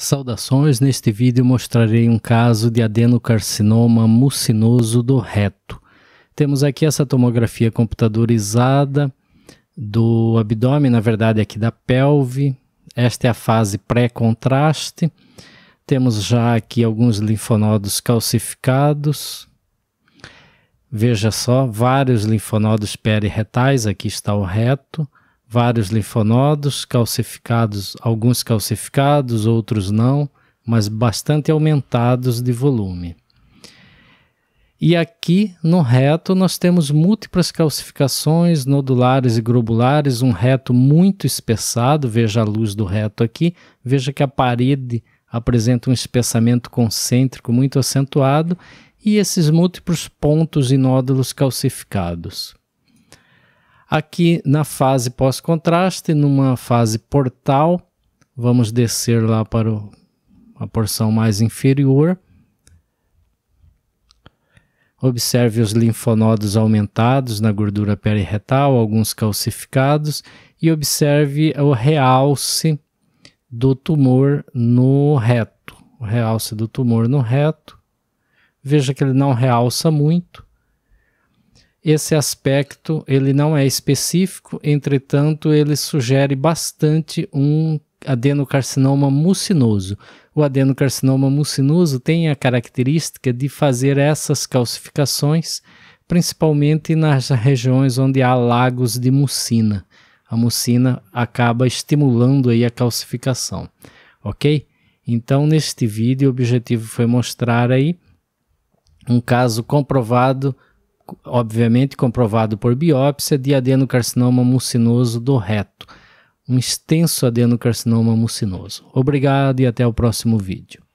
Saudações, neste vídeo mostrarei um caso de adenocarcinoma mucinoso do reto. Temos aqui essa tomografia computadorizada do abdômen, na verdade aqui da pelve. Esta é a fase pré-contraste. Temos já aqui alguns linfonodos calcificados. Veja só, vários linfonodos periretais, aqui está o reto vários linfonodos calcificados, alguns calcificados, outros não, mas bastante aumentados de volume. E aqui no reto nós temos múltiplas calcificações nodulares e globulares, um reto muito espessado, veja a luz do reto aqui, veja que a parede apresenta um espessamento concêntrico muito acentuado e esses múltiplos pontos e nódulos calcificados. Aqui na fase pós-contraste, numa fase portal, vamos descer lá para o, a porção mais inferior. Observe os linfonodos aumentados na gordura perirretal, alguns calcificados, e observe o realce do tumor no reto. O realce do tumor no reto. Veja que ele não realça muito. Esse aspecto ele não é específico, entretanto ele sugere bastante um adenocarcinoma mucinoso. O adenocarcinoma mucinoso tem a característica de fazer essas calcificações, principalmente nas regiões onde há lagos de mucina. A mucina acaba estimulando aí a calcificação, ok? Então, neste vídeo, o objetivo foi mostrar aí um caso comprovado obviamente comprovado por biópsia, de adenocarcinoma mucinoso do reto. Um extenso adenocarcinoma mucinoso. Obrigado e até o próximo vídeo.